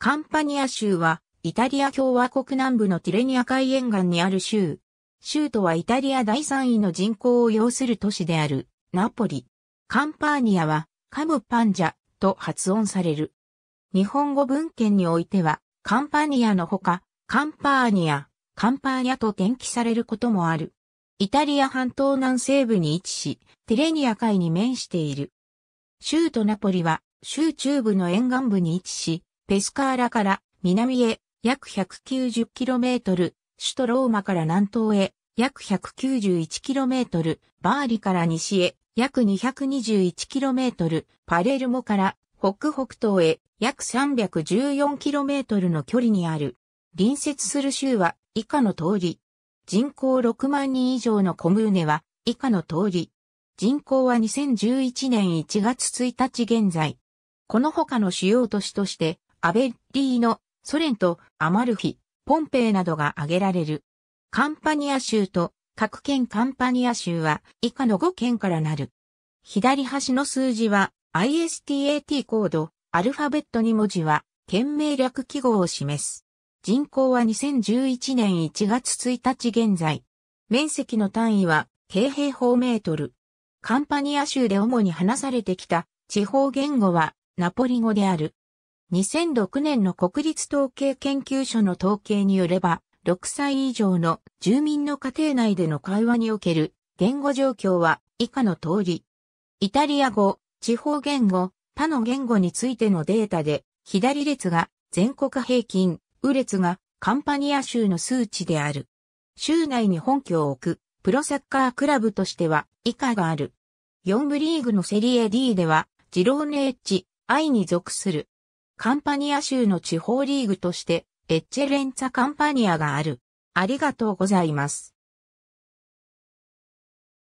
カンパニア州は、イタリア共和国南部のティレニア海沿岸にある州。州都はイタリア第3位の人口を要する都市である、ナポリ。カンパーニアは、カムパンジャと発音される。日本語文献においては、カンパニアのほか、カンパーニア、カンパーニャと転記されることもある。イタリア半島南西部に位置し、ティレニア海に面している。州都ナポリは、州中部の沿岸部に位置し、ペスカーラから南へ約 190km、首都ローマから南東へ約 191km、バーリから西へ約 221km、パレルモから北北東へ約 314km の距離にある。隣接する州は以下の通り。人口6万人以上のコムーネは以下の通り。人口は2011年1月1日現在。この他の主要都市としてアベッリーノ、ソ連とアマルフィ、ポンペイなどが挙げられる。カンパニア州と各県カンパニア州は以下の5県からなる。左端の数字は ISTAT コード、アルファベット2文字は県名略記号を示す。人口は2011年1月1日現在。面積の単位は京平方メートル。カンパニア州で主に話されてきた地方言語はナポリ語である。2006年の国立統計研究所の統計によれば、6歳以上の住民の家庭内での会話における言語状況は以下の通り。イタリア語、地方言語、他の言語についてのデータで、左列が全国平均、右列がカンパニア州の数値である。州内に本拠を置くプロサッカークラブとしては以下がある。4部リーグのセリエ D では、ジローネエッジ、I に属するカンパニア州の地方リーグとして、エッチェレンツァカンパニアがある。ありがとうございます。